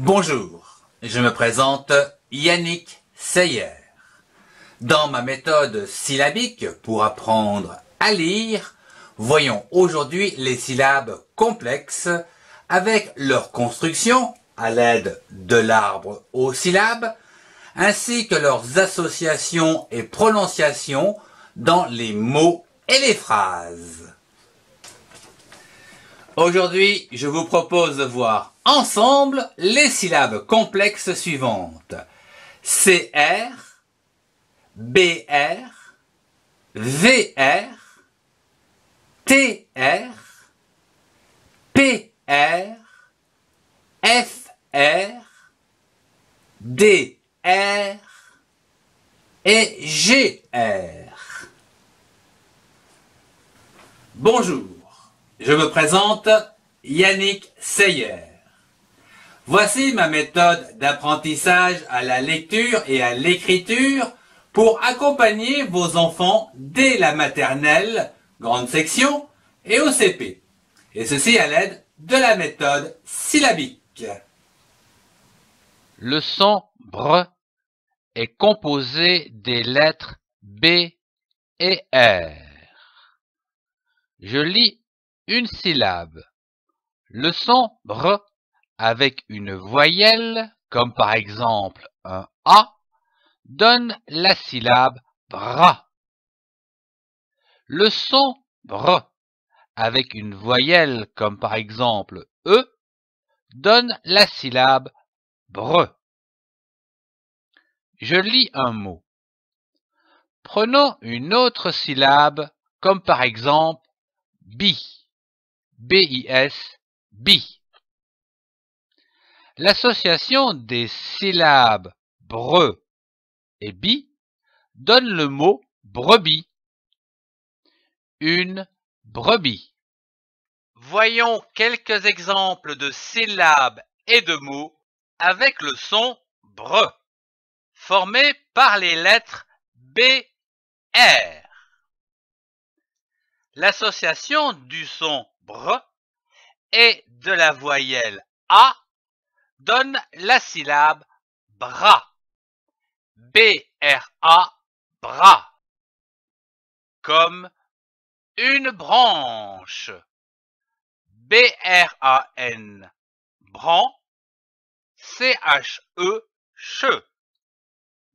Bonjour, je me présente Yannick Seyer. Dans ma méthode syllabique pour apprendre à lire, voyons aujourd'hui les syllabes complexes avec leur construction à l'aide de l'arbre aux syllabes, ainsi que leurs associations et prononciations dans les mots et les phrases. Aujourd'hui, je vous propose de voir ensemble les syllabes complexes suivantes. CR, BR, VR, TR, PR, FR, DR et GR. Bonjour je me présente Yannick Seyer. Voici ma méthode d'apprentissage à la lecture et à l'écriture pour accompagner vos enfants dès la maternelle, grande section, et au CP. Et ceci à l'aide de la méthode syllabique. Le son BR est composé des lettres B et R. Je lis une syllabe. Le son br » avec une voyelle, comme par exemple un A, donne la syllabe bras. Le son br » avec une voyelle, comme par exemple E, donne la syllabe bre. Je lis un mot. Prenons une autre syllabe, comme par exemple bi. BIS, BI. L'association des syllabes BRE et BI donne le mot brebis. Une brebis. Voyons quelques exemples de syllabes et de mots avec le son BRE, formé par les lettres BR. L'association du son et de la voyelle A donne la syllabe bras. b a bras. Comme une branche. B-R-A-N, bran. C-H-E, che.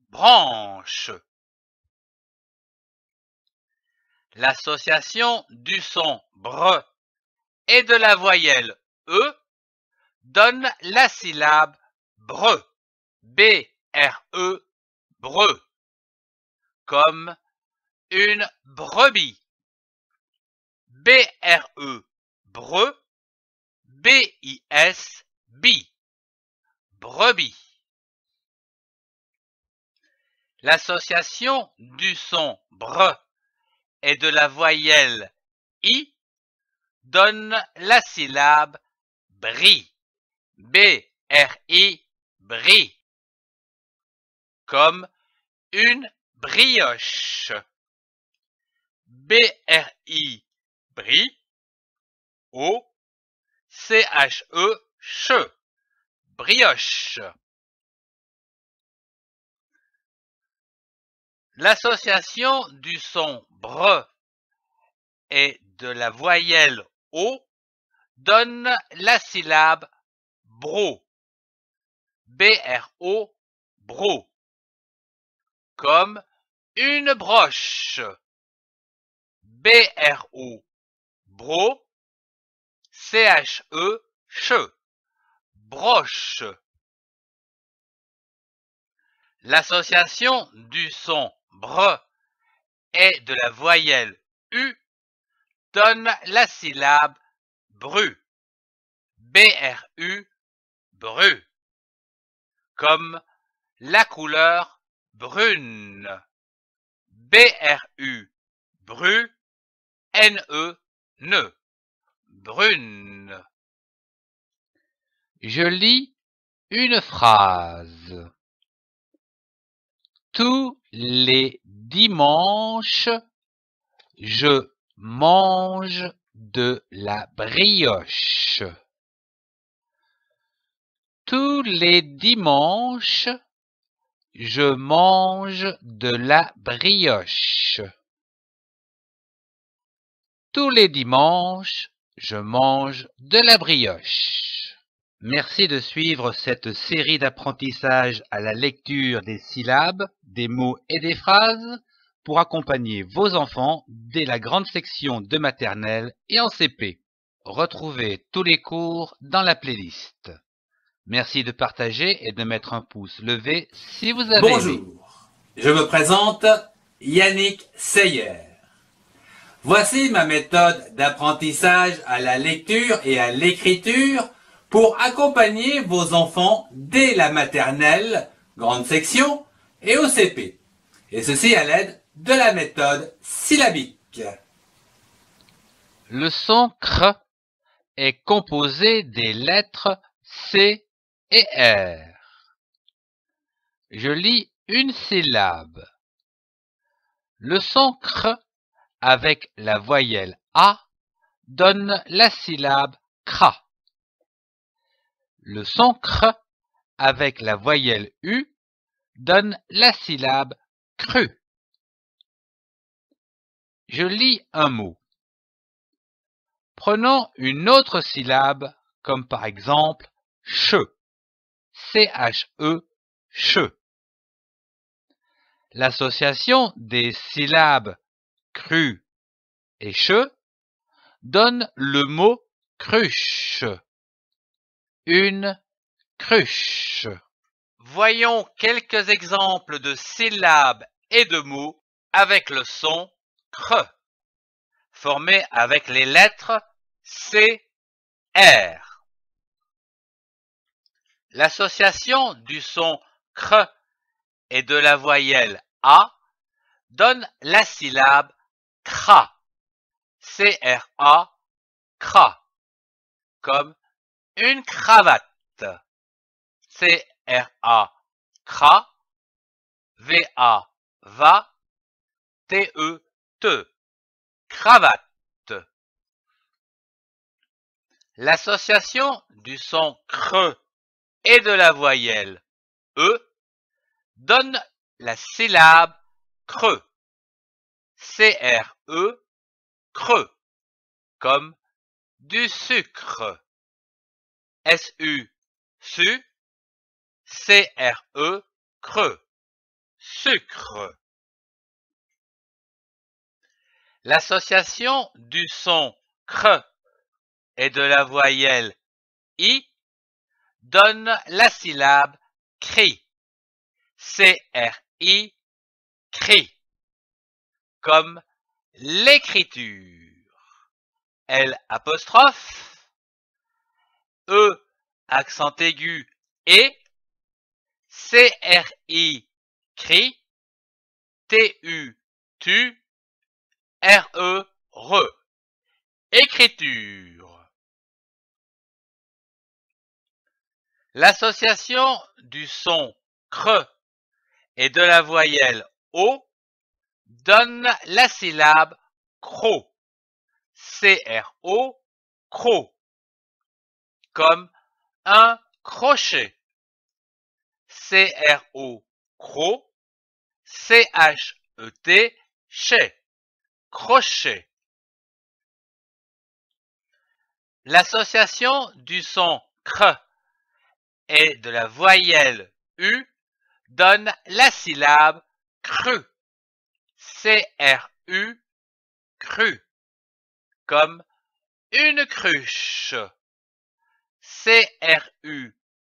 Branche. L'association du son br et de la voyelle E donne la syllabe BRE, B-R-E, BRE, comme une brebis. B-R-E, BRE, B-I-S, BI, brebis. L'association du son BRE et de la voyelle I donne la syllabe bri. b i bri. Comme une brioche. B-R-I, bri. O, c e che. Brioche. L'association du son bre et de la voyelle O donne la syllabe bro. B-R-O, bro. Comme une broche. B-R-O, bro. C-H-E, che. Broche. L'association du son br est de la voyelle U donne la syllabe BRU. b u BRU. Comme la couleur brune. B-R-U, BRU. N-E, NE. Brune. Je lis une phrase. Tous les dimanches, je mange de la brioche. Tous les dimanches, je mange de la brioche. Tous les dimanches, je mange de la brioche. Merci de suivre cette série d'apprentissages à la lecture des syllabes, des mots et des phrases pour accompagner vos enfants dès la grande section de maternelle et en CP. Retrouvez tous les cours dans la playlist. Merci de partager et de mettre un pouce levé si vous avez Bonjour, je me présente Yannick Seyer. Voici ma méthode d'apprentissage à la lecture et à l'écriture pour accompagner vos enfants dès la maternelle, grande section, et au CP. Et ceci à l'aide de la méthode syllabique. Le son cr est composé des lettres C et R. Je lis une syllabe. Le son cr avec la voyelle A donne la syllabe cra. Le son cr avec la voyelle U donne la syllabe cru je lis un mot. Prenons une autre syllabe, comme par exemple che. C-H-E, che. L'association des syllabes cru et che donne le mot cruche. Une cruche. Voyons quelques exemples de syllabes et de mots avec le son cre, formé avec les lettres C, R. L'association du son CR et de la voyelle A donne la syllabe cra, C-R-A, cra, comme une cravate, C-R-A, cra, V-A, va, T-E, Cravate. L'association du son creux et de la voyelle E donne la syllabe creux. c e creux, comme du sucre. S-U, su, C-R-E, creux, sucre. L'association du son cr et de la voyelle i donne la syllabe cri. C-R-I, cri. Comme l'écriture. L apostrophe. E accent aigu et. C-R-I, cri. T-U, tu r re. E. Écriture. L'association du son CRE et de la voyelle O donne la syllabe CRO. c o CRO. Comme un crochet. C-R-O, CRO. E C-H-E-T, crochet. L'association du son cr et de la voyelle u donne la syllabe cru. C-R-U, cru, comme une cruche. C-R-U,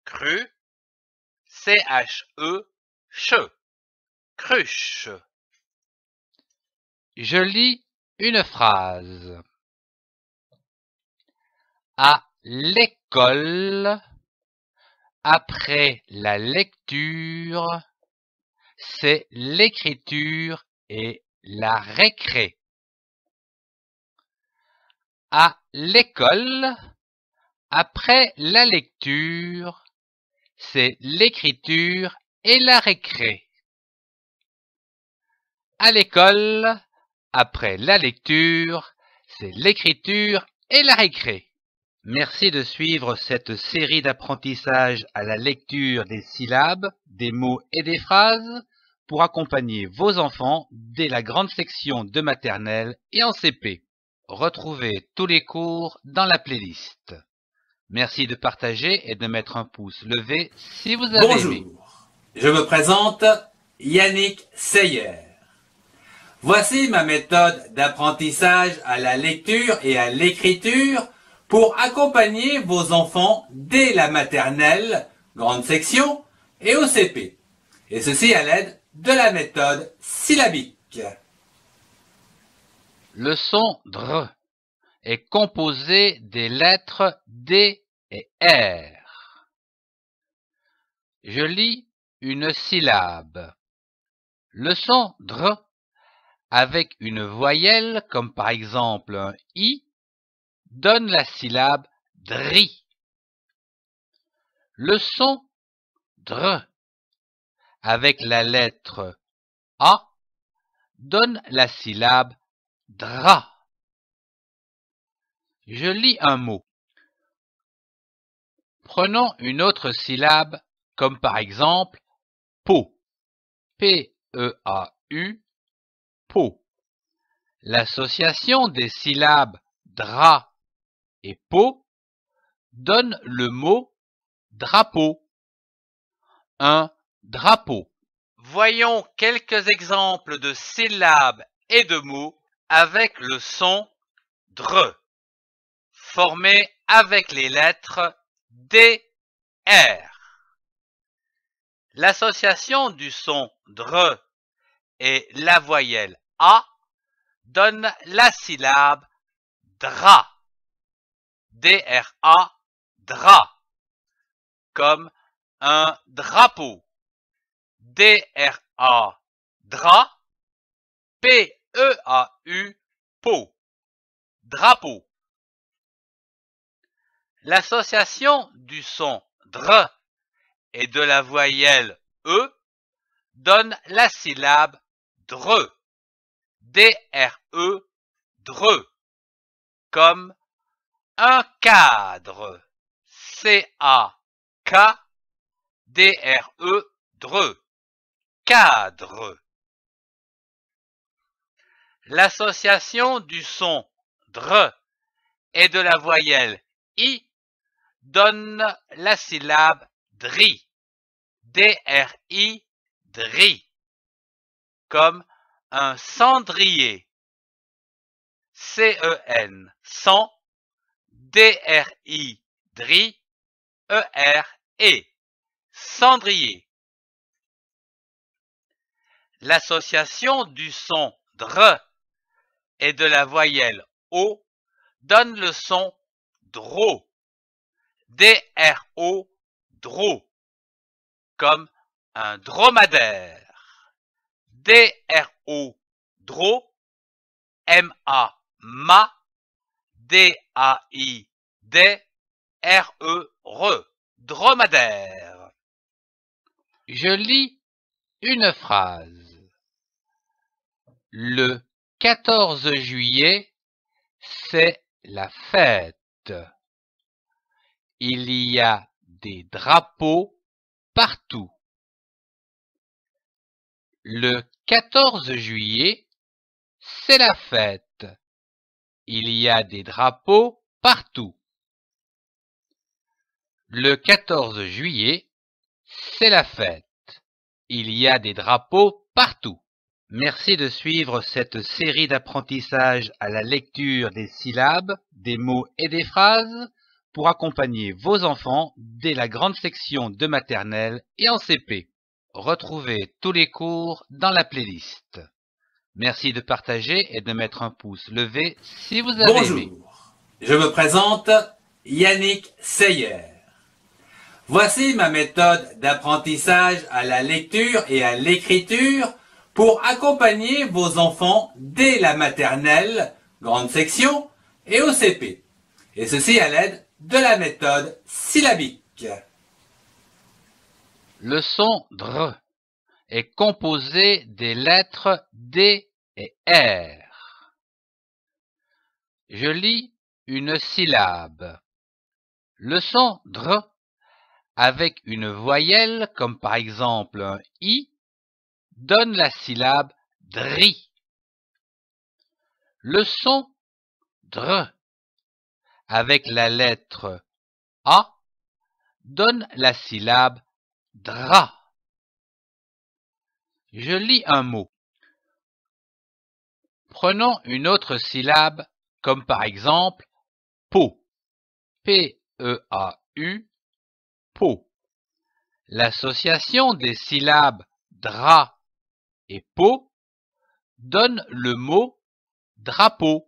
cru, C-H-E, che, cruche. Je lis une phrase. À l'école, après la lecture, c'est l'écriture et la récré. À l'école, après la lecture, c'est l'écriture et la récré. À l'école, après la lecture, c'est l'écriture et la récré. Merci de suivre cette série d'apprentissage à la lecture des syllabes, des mots et des phrases pour accompagner vos enfants dès la grande section de maternelle et en CP. Retrouvez tous les cours dans la playlist. Merci de partager et de mettre un pouce levé si vous avez Bonjour, je me présente Yannick Seyer. Voici ma méthode d'apprentissage à la lecture et à l'écriture pour accompagner vos enfants dès la maternelle, grande section, et au CP. Et ceci à l'aide de la méthode syllabique. Le son dr est composé des lettres D et R. Je lis une syllabe. Le son dr avec une voyelle, comme par exemple un i, donne la syllabe dri. Le son dr avec la lettre a donne la syllabe dra. Je lis un mot. Prenons une autre syllabe, comme par exemple po. P-E-A-U L'association des syllabes drap et "po" donne le mot drapeau. Un drapeau. Voyons quelques exemples de syllabes et de mots avec le son dre, formé avec les lettres D, R. L'association du son dre et la voyelle a donne la syllabe DRA. D-R-A, DRA. Comme un drapeau. D-R-A, DRA. P-E-A-U, PO. Drapeau. L'association du son dr et de la voyelle e donne la syllabe dre. D-R-E, DRE, comme un cadre, C-A-K, D-R-E, DRE, cadre. L'association du son DRE et de la voyelle I donne la syllabe DRI, D-R-I, DRI, comme un cendrier. C-E-N, sans d r i D-R-I, dri, E-R-E, cendrier. L'association du son dr et de la voyelle o donne le son dro, D-R-O, dro, comme un dromadaire. D-R-O, DRO, M-A, MA, D-A-I, D, R-E, dromadaire. Je lis une phrase. Le 14 juillet, c'est la fête. Il y a des drapeaux partout. Le 14 juillet, c'est la fête. Il y a des drapeaux partout. Le 14 juillet, c'est la fête. Il y a des drapeaux partout. Merci de suivre cette série d'apprentissage à la lecture des syllabes, des mots et des phrases pour accompagner vos enfants dès la grande section de maternelle et en CP. Retrouvez tous les cours dans la playlist. Merci de partager et de mettre un pouce levé si vous avez Bonjour, je me présente Yannick Seyer. Voici ma méthode d'apprentissage à la lecture et à l'écriture pour accompagner vos enfants dès la maternelle, grande section, et au CP. Et ceci à l'aide de la méthode syllabique. Le son dr est composé des lettres D et R. Je lis une syllabe. Le son dr avec une voyelle, comme par exemple un i, donne la syllabe dri. Le son dr avec la lettre a donne la syllabe DRA. Je lis un mot. Prenons une autre syllabe, comme par exemple po. P-E-A-U, peau. L'association des syllabes DRA et po donne le mot drapeau.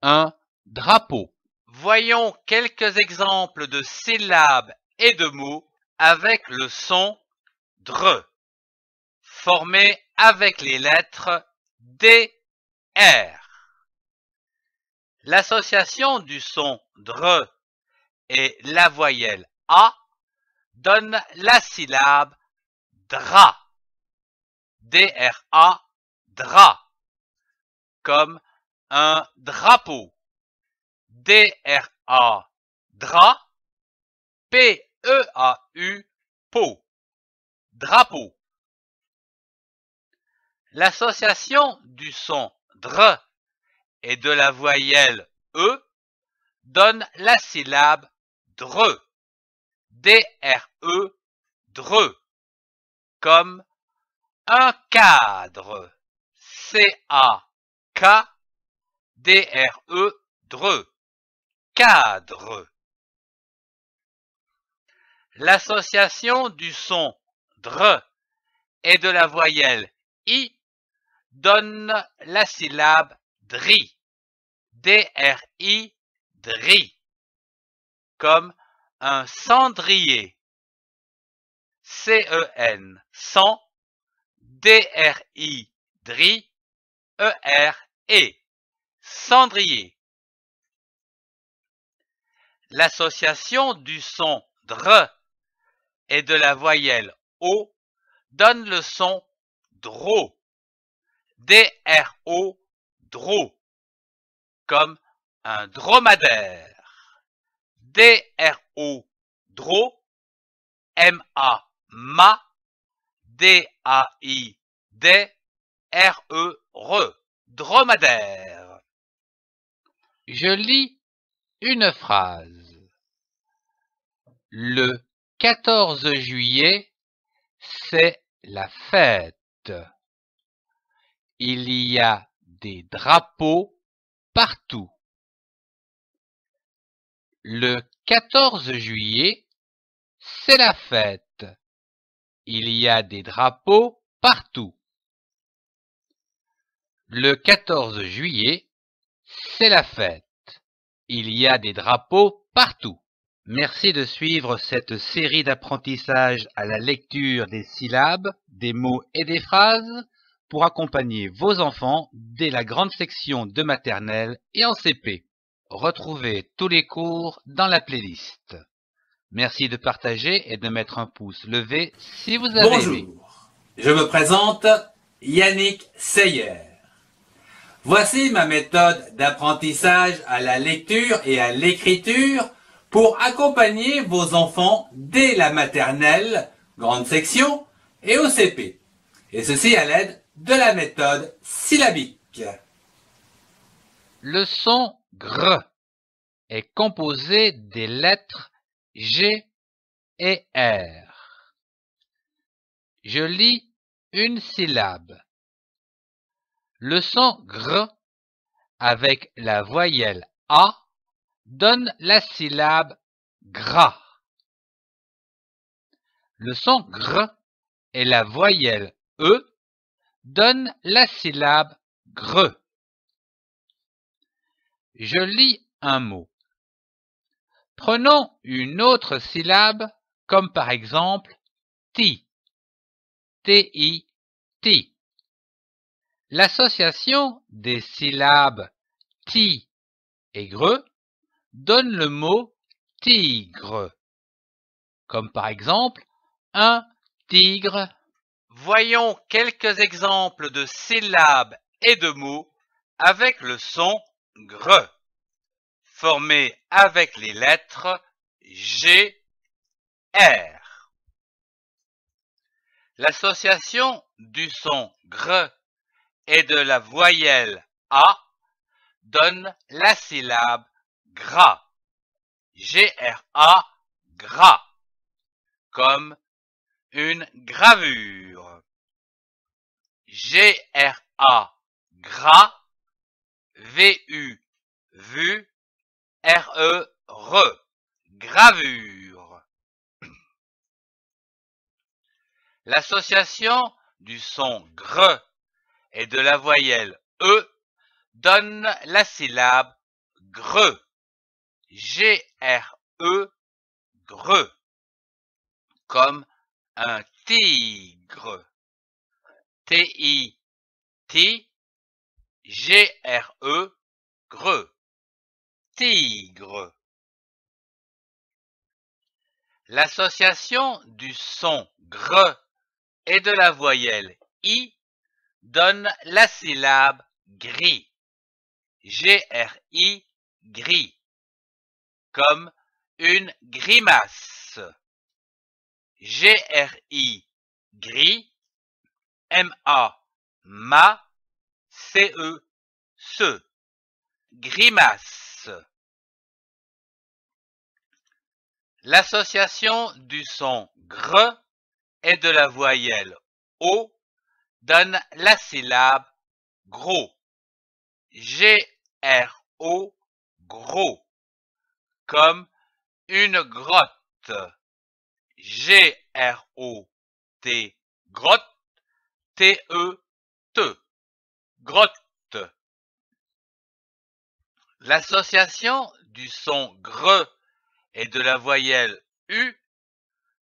Un drapeau. Voyons quelques exemples de syllabes et de mots avec le son dr, formé avec les lettres D, R. L'association du son dr et la voyelle A donne la syllabe dra, d a dra, comme un drapeau, d a dra, P E-A-U, peau, drapeau. L'association du son dr et de la voyelle e donne la syllabe dre, D-R-E, dre, comme un cadre, C-A-K, D-R-E, dre, cadre. L'association du son dr et de la voyelle i donne la syllabe dri, D-R-I, dri, comme un cendrier, C-E-N, cent, D-R-I, dri, e E-R-E, cendrier. L'association du son dr et de la voyelle O donne le son DRO. d o DRO. Comme un dromadaire. D-R-O, DRO. M-A, MA. D-A-I, D. R-E, RE. Dromadaire. Je lis une phrase. Le 14 juillet, c'est la fête. Il y a des drapeaux partout. Le 14 juillet, c'est la fête. Il y a des drapeaux partout. Le 14 juillet, c'est la fête. Il y a des drapeaux partout. Merci de suivre cette série d'apprentissage à la lecture des syllabes, des mots et des phrases pour accompagner vos enfants dès la grande section de maternelle et en CP. Retrouvez tous les cours dans la playlist. Merci de partager et de mettre un pouce levé si vous avez Bonjour, je me présente Yannick Seyer. Voici ma méthode d'apprentissage à la lecture et à l'écriture pour accompagner vos enfants dès la maternelle, grande section, et au CP. Et ceci à l'aide de la méthode syllabique. Le son gr est composé des lettres G et R. Je lis une syllabe. Le son gr avec la voyelle A donne la syllabe gras. Le son gr et la voyelle e donnent la syllabe gre. Je lis un mot. Prenons une autre syllabe comme par exemple ti. t ti. L'association des syllabes ti et gre donne le mot tigre. Comme par exemple un tigre. Voyons quelques exemples de syllabes et de mots avec le son gre, formé avec les lettres G, R. L'association du son gre et de la voyelle A donne la syllabe gras. G-R-A, gras. Comme une gravure. G-R-A, gras v V-U, vu. E, re. Gravure. L'association du son gr et de la voyelle e donne la syllabe gre. G-R-E, comme un tigre. T-I-T, G-R-E, gre tigre. L'association du son gre et de la voyelle i donne la syllabe gri G-R-I, gris comme une grimace. G-R-I, gris, M-A, ma, C-E, ce. Grimace. L'association du son GR et de la voyelle o donne la syllabe gros. G-R-O, gros comme une grotte. G-R-O-T, grotte, T-E-T, e grotte. L'association du son GR et de la voyelle U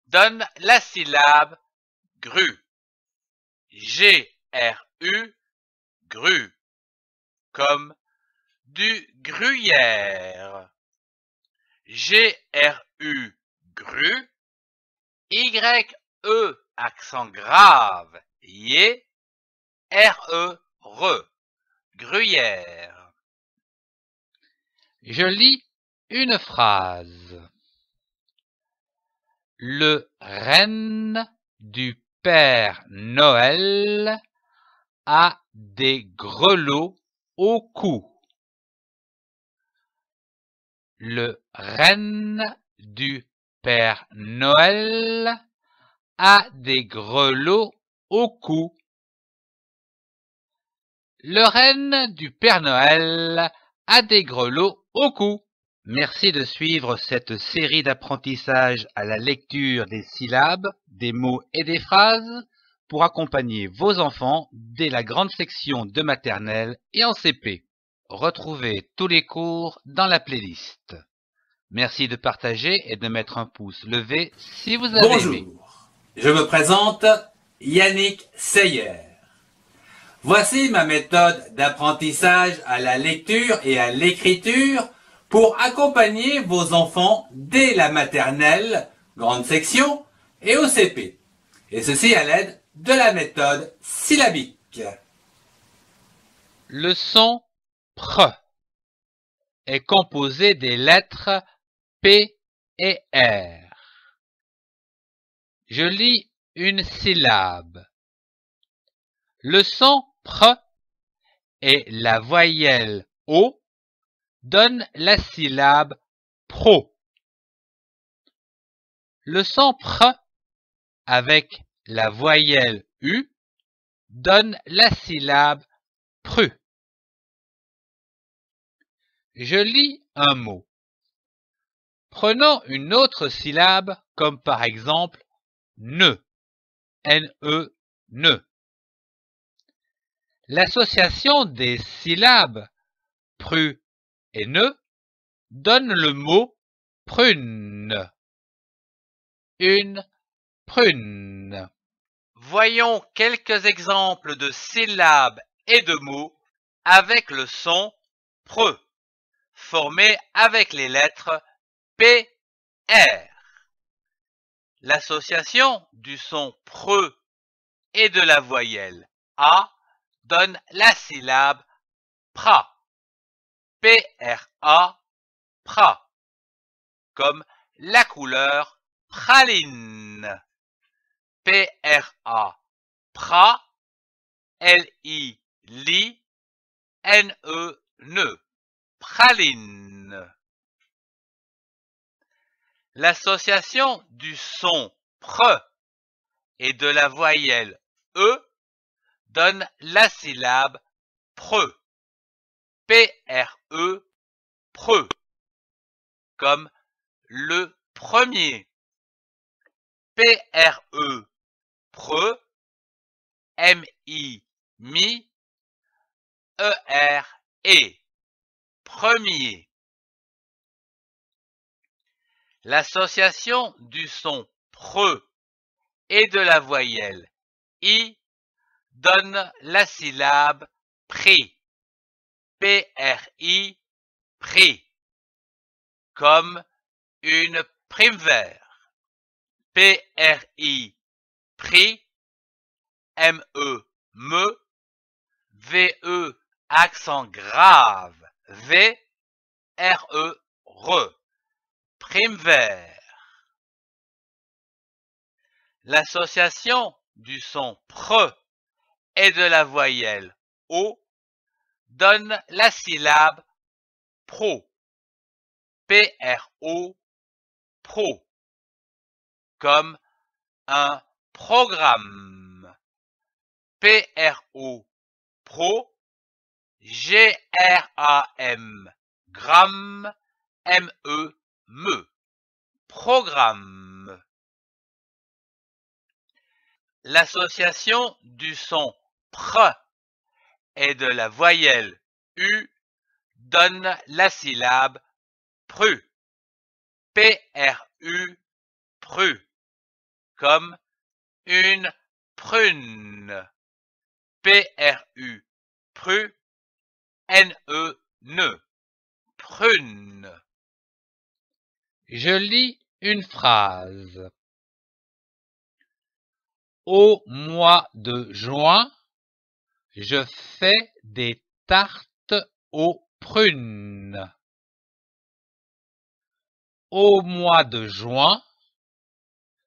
donne la syllabe gru. G-R-U, gru, comme du gruyère. G-R-U, GRU, Y-E, accent grave, yé, R-E, RE, Gruyère. Je lis une phrase. Le renne du Père Noël a des grelots au cou le reine du Père Noël a des grelots au cou. Le reine du Père Noël a des grelots au cou. Merci de suivre cette série d'apprentissage à la lecture des syllabes, des mots et des phrases pour accompagner vos enfants dès la grande section de maternelle et en CP. Retrouvez tous les cours dans la playlist. Merci de partager et de mettre un pouce levé si vous avez Bonjour, je me présente Yannick Seyer. Voici ma méthode d'apprentissage à la lecture et à l'écriture pour accompagner vos enfants dès la maternelle, grande section, et au CP. Et ceci à l'aide de la méthode syllabique. Leçon est composé des lettres P et R. Je lis une syllabe. Le son pr et la voyelle O donnent la syllabe pro. Le son pr avec la voyelle U donne la syllabe pru je lis un mot. Prenons une autre syllabe, comme par exemple ne, N-E, ne. L'association des syllabes pru et ne donne le mot prune. Une prune. Voyons quelques exemples de syllabes et de mots avec le son pre formé avec les lettres PR. L'association du son PRE et de la voyelle A donne la syllabe pra. P-R-A, pra. Comme la couleur praline. P-R-A, pra. L-I, li. N-E, ne praline. L'association du son pre et de la voyelle e donne la syllabe pre. p e pre, comme le premier. P-R-E, pre, M-I, mi, E-R, e. Premier. L'association du son pre et de la voyelle i donne la syllabe pri. P-R-I, pri. Comme une prime p r i P-R-I, pri. M-E, me. V-E, accent grave. V R E RE prime L'association du son pre et de la voyelle o donne la syllabe pro. P R O pro comme un programme. P R O pro g r a m Gram, M-E, ME, programme. L'association du son pr et de la voyelle u donne la syllabe pru, P-R-U, pru, comme une prune, P-R-U, pru, n e Prune. Je lis une phrase. Au mois de juin, je fais des tartes aux prunes. Au mois de juin,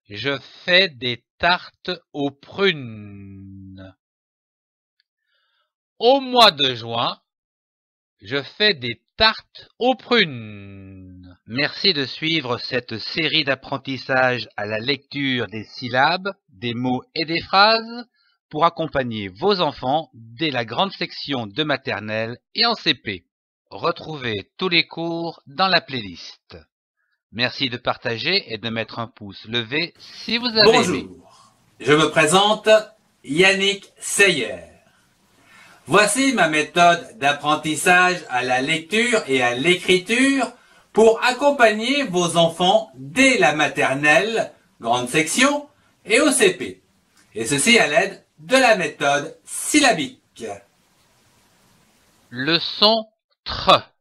je fais des tartes aux prunes. Au mois de juin, je fais des tartes aux prunes. Merci de suivre cette série d'apprentissage à la lecture des syllabes, des mots et des phrases pour accompagner vos enfants dès la grande section de maternelle et en CP. Retrouvez tous les cours dans la playlist. Merci de partager et de mettre un pouce levé si vous avez Bonjour, je me présente Yannick Seyer. Voici ma méthode d'apprentissage à la lecture et à l'écriture pour accompagner vos enfants dès la maternelle, grande section, et au CP. Et ceci à l'aide de la méthode syllabique. Le son TR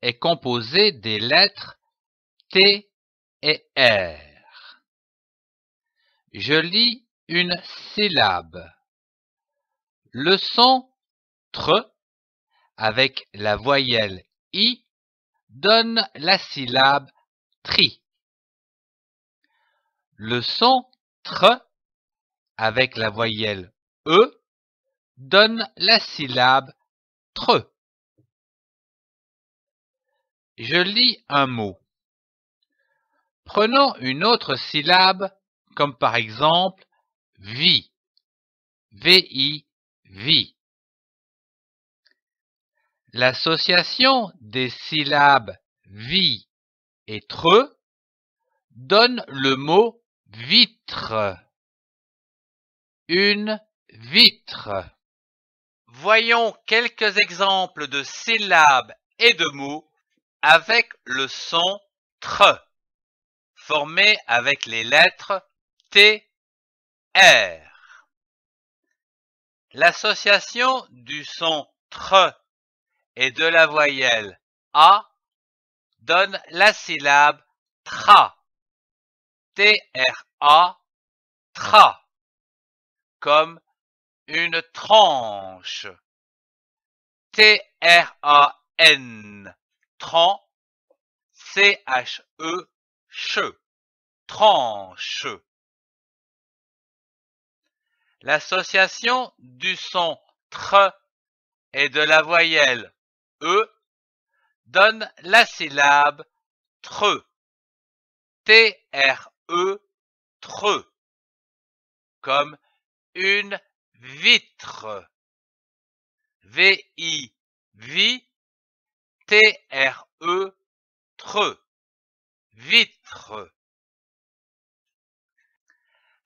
est composé des lettres T et R. Je lis une syllabe le son tr avec la voyelle i donne la syllabe tri. Le son tr avec la voyelle e donne la syllabe tre. Je lis un mot. Prenons une autre syllabe, comme par exemple VI, VI L'association des syllabes vie et tre donne le mot vitre. Une vitre. Voyons quelques exemples de syllabes et de mots avec le son TRE, formé avec les lettres T, R. L'association du son tr et de la voyelle a donne la syllabe tra. T-R-A, tra, comme une tranche. T-R-A-N, tran, C-H-E, che, tranche. L'association du son tr et de la voyelle e donne la syllabe tre. T-R-E, tre. Comme une vitre. V-I, vi, T-R-E, tre. Vitre.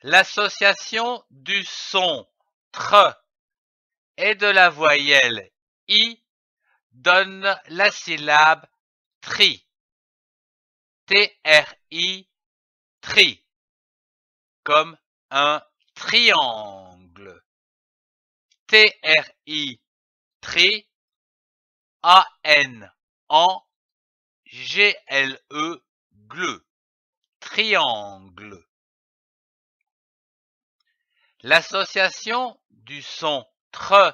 L'association du son tr et de la voyelle i donne la syllabe tri. t tri. Comme un triangle. T-R-I, tri. A-N, en. G-L-E, Triangle. L'association du son tr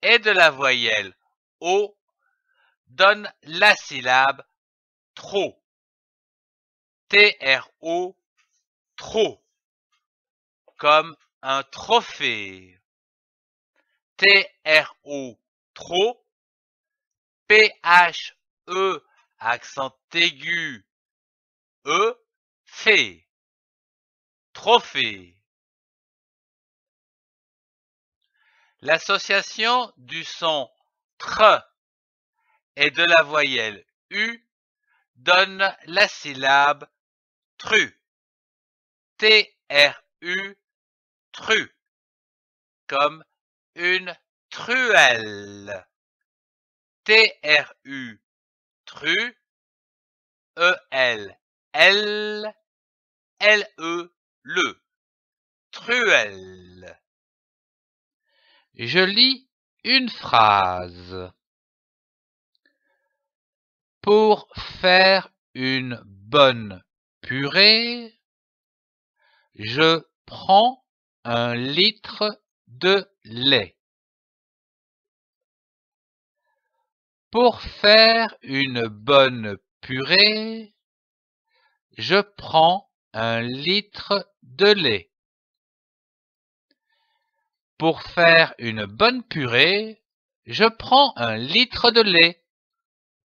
et de la voyelle o donne la syllabe tro T-R-O, T-R-O, « tro », Comme un trophée. T-R-O, T-R-O, P-H-E, accent aigu. E, fait. Trophée. L'association du son tr et de la voyelle u donne la syllabe tru. t u tru, comme une truelle t u T-R-U, tru, E-L, L, L-E, le, truelle. Je lis une phrase. Pour faire une bonne purée, je prends un litre de lait. Pour faire une bonne purée, je prends un litre de lait. Pour faire une bonne purée, je prends un litre de lait.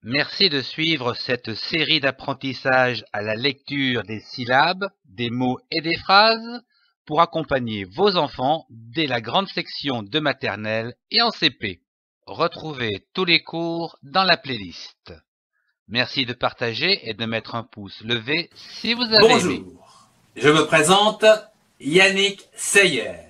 Merci de suivre cette série d'apprentissage à la lecture des syllabes, des mots et des phrases pour accompagner vos enfants dès la grande section de maternelle et en CP. Retrouvez tous les cours dans la playlist. Merci de partager et de mettre un pouce levé si vous avez Bonjour, je me présente Yannick Seyer.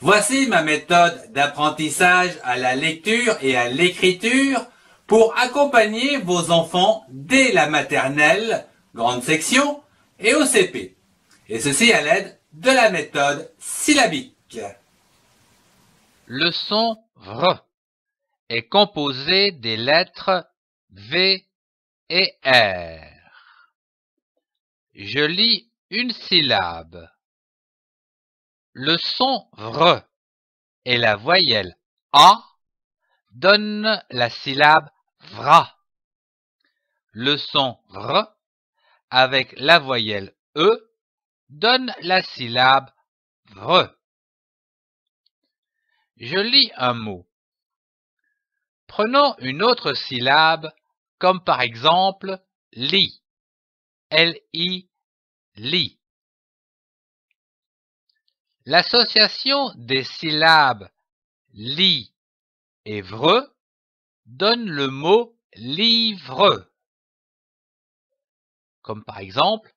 Voici ma méthode d'apprentissage à la lecture et à l'écriture pour accompagner vos enfants dès la maternelle, grande section, et au CP. Et ceci à l'aide de la méthode syllabique. Le son VR est composé des lettres V et R. Je lis une syllabe. Le son vre et la voyelle a donnent la syllabe vra. Le son vre avec la voyelle e donne la syllabe vre. Je lis un mot. Prenons une autre syllabe comme par exemple li. L-I, li. L'association des syllabes li et vre donne le mot livre. Comme par exemple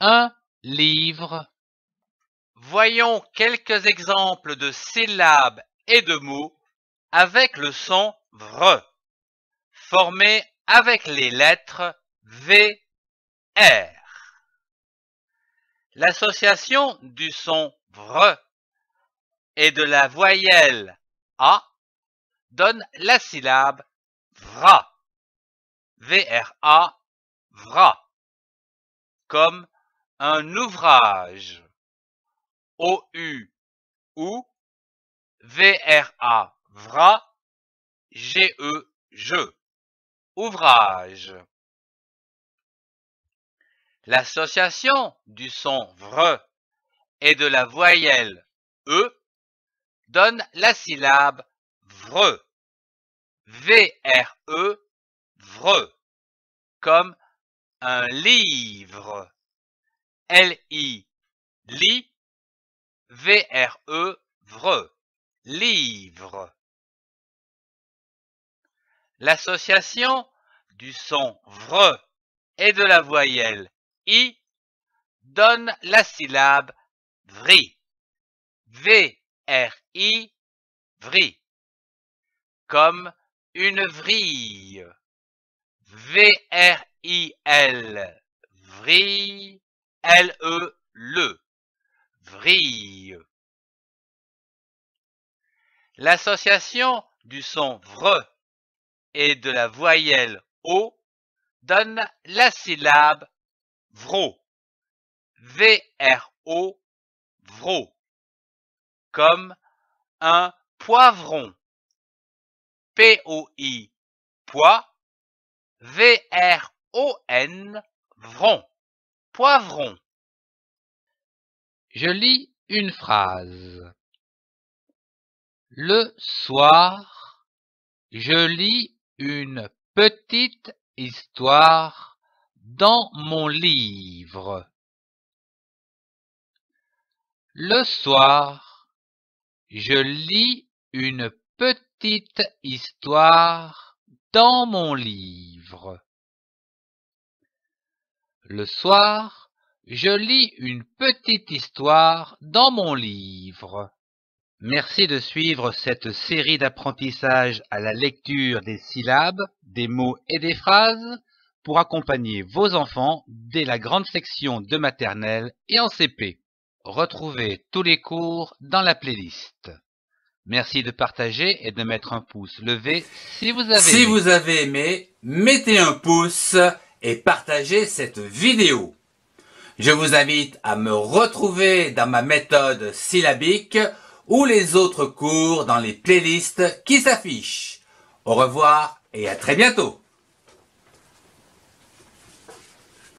un livre. Voyons quelques exemples de syllabes et de mots avec le son vre, formé avec les lettres V, R. L'association du son vre et de la voyelle a donne la syllabe vra. v vra. Comme un ouvrage. O-U v a V-R-A, GE G-E, je. Ouvrage. L'association du son vre et de la voyelle E donne la syllabe VRE. v e VRE, comme un livre. L-I, li, V-R-E, VRE, livre. L'association du son VRE et de la voyelle I donne la syllabe vri. V-R-I, vri. Comme une vrille. V-R-I-L, Vri L-E, le. Vrille. L'association du son vre et de la voyelle o donne la syllabe vro. V-R-O comme un poivron. P-O-I, pois, V-R-O-N, vron, poivron. Je lis une phrase. Le soir, je lis une petite histoire dans mon livre. Le soir, je lis une petite histoire dans mon livre. Le soir, je lis une petite histoire dans mon livre. Merci de suivre cette série d'apprentissage à la lecture des syllabes, des mots et des phrases pour accompagner vos enfants dès la grande section de maternelle et en CP. Retrouvez tous les cours dans la playlist. Merci de partager et de mettre un pouce levé si vous avez Si vous avez aimé, mettez un pouce et partagez cette vidéo. Je vous invite à me retrouver dans ma méthode syllabique ou les autres cours dans les playlists qui s'affichent. Au revoir et à très bientôt.